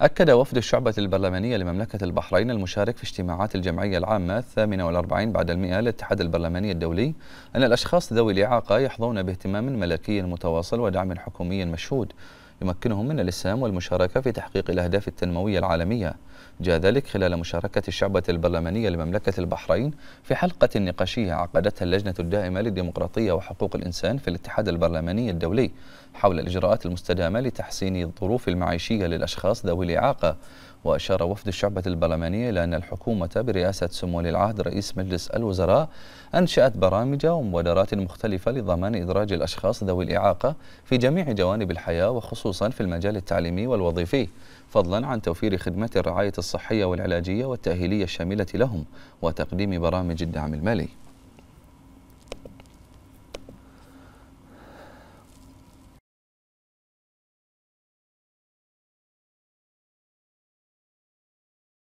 أكد وفد الشعبة البرلمانية لمملكة البحرين المشارك في اجتماعات الجمعية العامة 48 بعد المئة للاتحاد البرلماني الدولي أن الأشخاص ذوي الإعاقة يحظون باهتمام ملكي متواصل ودعم حكومي مشهود يمكنهم من الإسهام والمشاركة في تحقيق الأهداف التنموية العالمية جاء ذلك خلال مشاركة الشعبة البرلمانية لمملكة البحرين في حلقة نقاشية عقدتها اللجنة الدائمة للديمقراطية وحقوق الإنسان في الاتحاد البرلماني الدولي حول الإجراءات المستدامة لتحسين الظروف المعيشية للأشخاص ذوي الإعاقة وأشار وفد الشعبة البرلمانية إلى أن الحكومة برئاسة سمو ولي العهد رئيس مجلس الوزراء أنشأت برامج ومبادرات مختلفة لضمان إدراج الأشخاص ذوي الإعاقة في جميع جوانب الحياة وخصوصا في المجال التعليمي والوظيفي فضلا عن توفير خدمات الرعاية الصحية والعلاجية والتأهيلية الشاملة لهم وتقديم برامج الدعم المالي